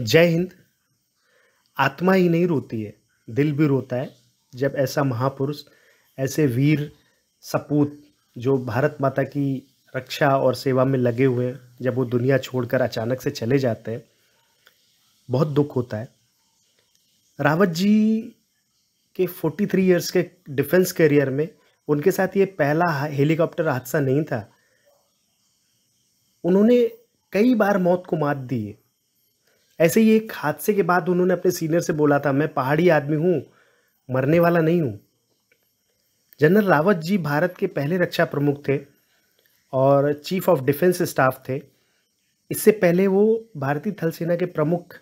जय हिंद आत्मा ही नहीं रोती है दिल भी रोता है जब ऐसा महापुरुष ऐसे वीर सपूत जो भारत माता की रक्षा और सेवा में लगे हुए हैं जब वो दुनिया छोड़कर अचानक से चले जाते हैं बहुत दुख होता है रावत जी के 43 इयर्स के डिफेंस करियर में उनके साथ ये पहला हेलीकॉप्टर हादसा नहीं था उन्होंने कई बार मौत को मात दी है ऐसे ही एक हादसे के बाद उन्होंने अपने सीनियर से बोला था मैं पहाड़ी आदमी हूँ मरने वाला नहीं हूँ जनरल रावत जी भारत के पहले रक्षा प्रमुख थे और चीफ ऑफ डिफेंस स्टाफ थे इससे पहले वो भारतीय थल सेना के प्रमुख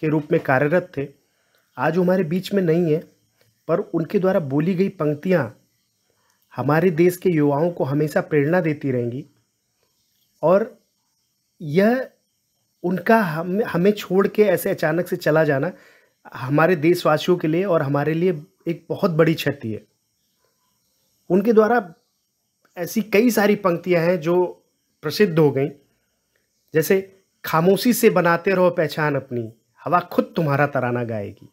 के रूप में कार्यरत थे आज हमारे बीच में नहीं है पर उनके द्वारा बोली गई पंक्तियाँ हमारे देश के युवाओं को हमेशा प्रेरणा देती रहेंगी और यह उनका हम हमें छोड़ के ऐसे अचानक से चला जाना हमारे देशवासियों के लिए और हमारे लिए एक बहुत बड़ी क्षति है उनके द्वारा ऐसी कई सारी पंक्तियां हैं जो प्रसिद्ध हो गई जैसे खामोशी से बनाते रहो पहचान अपनी हवा खुद तुम्हारा तराना गाएगी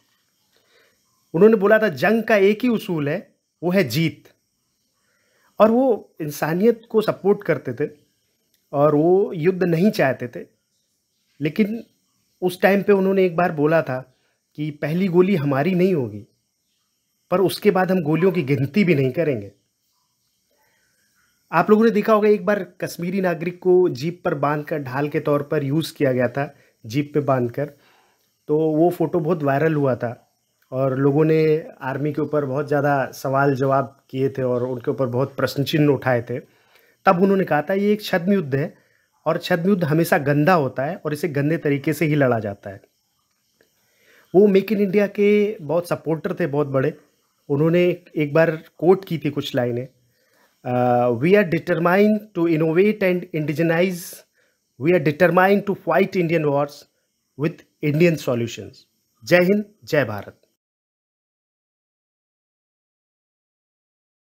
उन्होंने बोला था जंग का एक ही उसूल है वो है जीत और वो इंसानियत को सपोर्ट करते थे और वो युद्ध नहीं चाहते थे लेकिन उस टाइम पे उन्होंने एक बार बोला था कि पहली गोली हमारी नहीं होगी पर उसके बाद हम गोलियों की गिनती भी नहीं करेंगे आप लोगों ने देखा होगा एक बार कश्मीरी नागरिक को जीप पर बांध कर ढाल के तौर पर यूज़ किया गया था जीप पे बांध कर तो वो फ़ोटो बहुत वायरल हुआ था और लोगों ने आर्मी के ऊपर बहुत ज़्यादा सवाल जवाब किए थे और उनके ऊपर बहुत प्रश्न चिन्ह उठाए थे तब उन्होंने कहा था ये एक छद्म युद्ध है और छद्म युद्ध हमेशा गंदा होता है और इसे गंदे तरीके से ही लड़ा जाता है वो मेक इन इंडिया के बहुत सपोर्टर थे बहुत बड़े उन्होंने एक बार कोट की थी कुछ लाइनें we are determined to innovate and indigenise we are determined to fight Indian wars with Indian solutions जय हिंद जय भारत